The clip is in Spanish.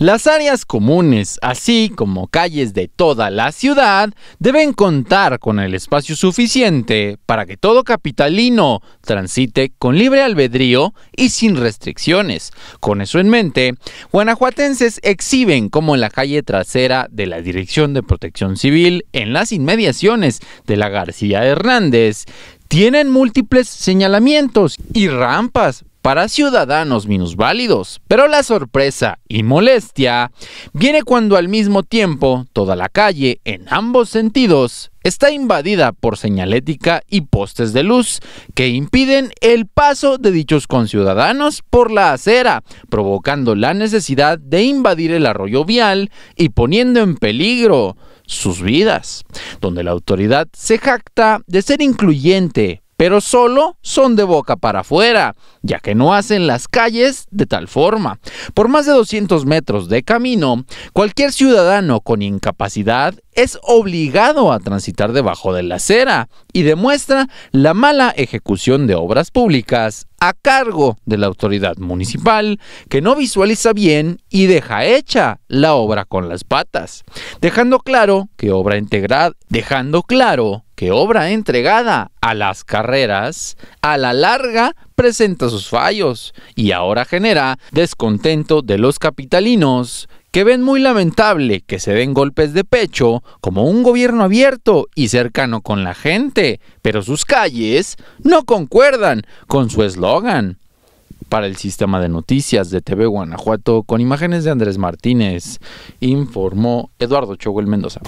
Las áreas comunes, así como calles de toda la ciudad, deben contar con el espacio suficiente para que todo capitalino transite con libre albedrío y sin restricciones. Con eso en mente, guanajuatenses exhiben en la calle trasera de la Dirección de Protección Civil en las inmediaciones de la García Hernández tienen múltiples señalamientos y rampas para ciudadanos minusválidos. Pero la sorpresa y molestia viene cuando al mismo tiempo toda la calle, en ambos sentidos, está invadida por señalética y postes de luz que impiden el paso de dichos conciudadanos por la acera, provocando la necesidad de invadir el arroyo vial y poniendo en peligro sus vidas, donde la autoridad se jacta de ser incluyente, pero solo son de boca para afuera, ya que no hacen las calles de tal forma. Por más de 200 metros de camino, cualquier ciudadano con incapacidad es obligado a transitar debajo de la acera y demuestra la mala ejecución de obras públicas a cargo de la autoridad municipal que no visualiza bien y deja hecha la obra con las patas, dejando claro que obra integrada, dejando claro que obra entregada a las carreras a la larga presenta sus fallos y ahora genera descontento de los capitalinos que ven muy lamentable que se den golpes de pecho como un gobierno abierto y cercano con la gente, pero sus calles no concuerdan con su eslogan. Para el sistema de noticias de TV Guanajuato, con imágenes de Andrés Martínez, informó Eduardo Choguel Mendoza.